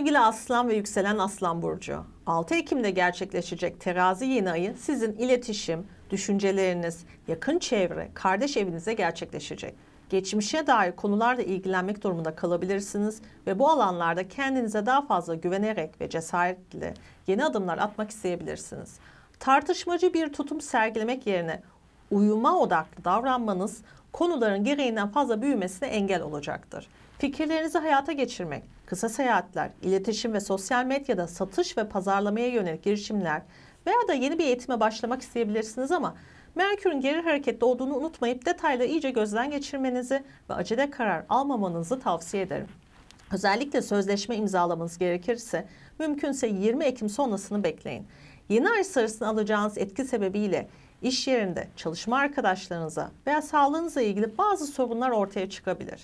Sevgili Aslan ve Yükselen Aslan Burcu, 6 Ekim'de gerçekleşecek terazi yeni ayı sizin iletişim, düşünceleriniz, yakın çevre, kardeş evinize gerçekleşecek. Geçmişe dair konularla ilgilenmek durumunda kalabilirsiniz ve bu alanlarda kendinize daha fazla güvenerek ve cesaretle yeni adımlar atmak isteyebilirsiniz. Tartışmacı bir tutum sergilemek yerine uyuma odaklı davranmanız konuların gereğinden fazla büyümesine engel olacaktır. Fikirlerinizi hayata geçirmek, kısa seyahatler, iletişim ve sosyal medyada satış ve pazarlamaya yönelik girişimler veya da yeni bir eğitime başlamak isteyebilirsiniz ama Merkür'ün geri harekette olduğunu unutmayıp detayla iyice gözden geçirmenizi ve acele karar almamanızı tavsiye ederim. Özellikle sözleşme imzalamanız gerekirse mümkünse 20 Ekim sonrasını bekleyin. Yeni ay sarısını alacağınız etki sebebiyle iş yerinde, çalışma arkadaşlarınıza veya sağlığınıza ilgili bazı sorunlar ortaya çıkabilir.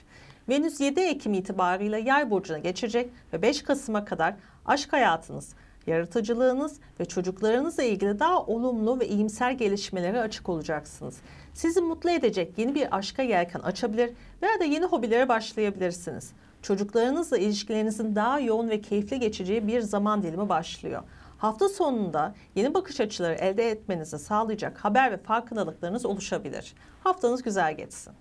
Venüs 7 Ekim itibarıyla Yay burcuna geçecek ve 5 Kasım'a kadar aşk hayatınız, yaratıcılığınız ve çocuklarınızla ilgili daha olumlu ve iyimser gelişmelere açık olacaksınız. Sizi mutlu edecek yeni bir aşka yelken açabilir veya da yeni hobilere başlayabilirsiniz. Çocuklarınızla ilişkilerinizin daha yoğun ve keyifli geçeceği bir zaman dilimi başlıyor. Hafta sonunda yeni bakış açıları elde etmenizi sağlayacak haber ve farkındalıklarınız oluşabilir. Haftanız güzel geçsin.